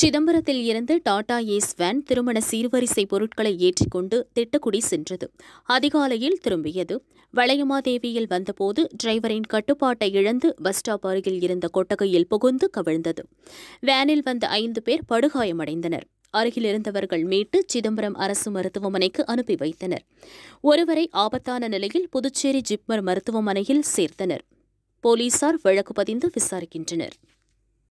சிதம்பரத்தில் இருந்து Tata ace van திருமண சீர்வரிசை பொருட்களை ஏற்றிக்கொண்டு திட்டக்குடி சென்றது அதிகாலையில் திரும்பியது வளையமாதேவியில் வந்தபோது டிரைவரின் கட்டுப்பாட்டை இழந்து பஸ் ஸ்டாப் அருகில் இருந்த கொட்டகையில் புகுந்து கவிழ்ந்தது வேனில் வந்த ஐந்து பேர் படுகாயமடைந்தனர் அருகில் இருந்தவர்கள் மீட்டு சிதம்பரம் அரசு மருத்துவமனைக்கு அனுப்பி வைத்தனர் ஒருவரை ஆபத்தான நிலையில் புதுச்சேரி ஜிப்மர் மருத்துவமனையில் சேர்த்தனர் போலீசார் வழக்கு பதிந்து விசாரிக்கின்றனர்